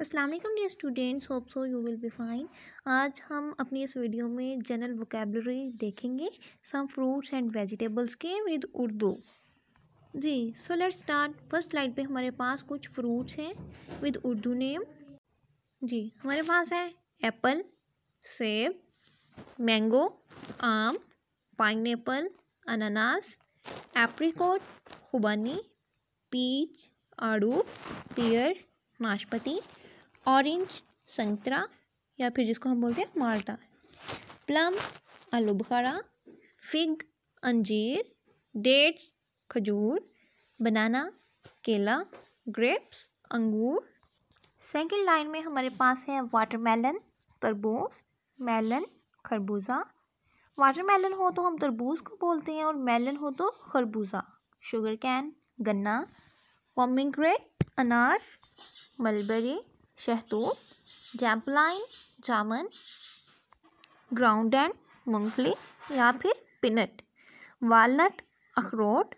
अस्सलाम वालेकुम dear students hope so you will be fine आज हम अपनी इस वीडियो में जनरल वोकेबलरी देखेंगे सम फ्रूट्स एंड वेजिटेबल्स के विद उर्दू जी so let's start first slide पे हमारे पास कुछ फ्रूट्स हैं विद उर्दू नेम जी हमारे पास है एप्पल सेब मैंगो आम पाइन अनानास एप्रीकोट खुबानी पीच आड़ू पेयर नाशपाती ऑरेंज संतरा या फिर जिसको हम बोलते हैं माल्टा प्लम आलू बुखारा फिग अंजीर डेट्स खजूर बनाना केला ग्रेप्स अंगूर सेकेंड लाइन में हमारे पास है वाटरमेलन तरबूज मेलन खरबूजा वाटरमेलन हो तो हम तरबूज को बोलते हैं और मेलन हो तो खरबूजा शुगर कैन गन्ना पॉमिग्रेट अनार मलबरी शहतूत जैपलाइन जामन ग्राउंड एंड मूंगफली या फिर पिनट वालनट अखरोट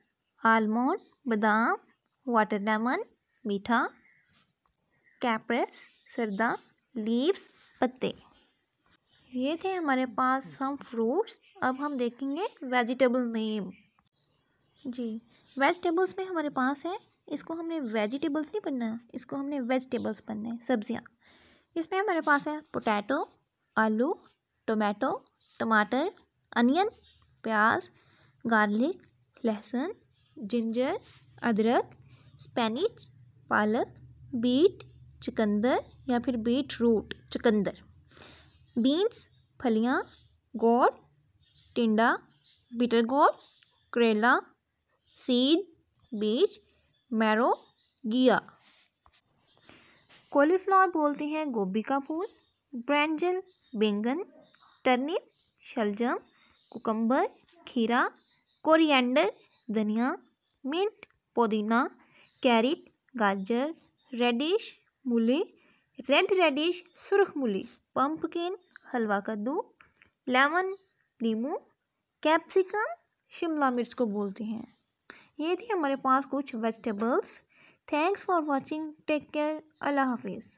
आलमोंड बादाम वाटर लेमन मीठा कैप्रेस सरदा लीव्स पत्ते ये थे हमारे पास हम फ्रूट्स अब हम देखेंगे वेजिटेबल नेम जी वेजिटेबल्स में हमारे पास है इसको हमने वेजिटेबल्स नहीं बनना इसको हमने वेजिटेबल्स बनना है सब्जियाँ इसमें हमारे पास है पोटैटो आलू टोमेटो टमाटर अनियन प्याज गार्लिक लहसुन जिंजर अदरक स्पेनिच पालक बीट चकंदर या फिर बीट रूट चकंदर बीन्स फलियाँ गोड टिंडा बीटर गोड करेला सीड बीज मैरोगिया कोलीफ्लावर बोलते हैं गोभी का फूल ब्रैंजल बेंगन टर्निप शलजम कुकम्बर खीरा कोरिएंडर धनिया मिंट पुदीना कैरेट गाजर रेडिश मूली रेड रेडिश सुरख मूली पम्पकिन हलवा कद्दू लेमन नींबू कैप्सिकम शिमला मिर्च को बोलते हैं ये थी हमारे पास कुछ vegetables thanks for watching take care अल्लाह हाफिज़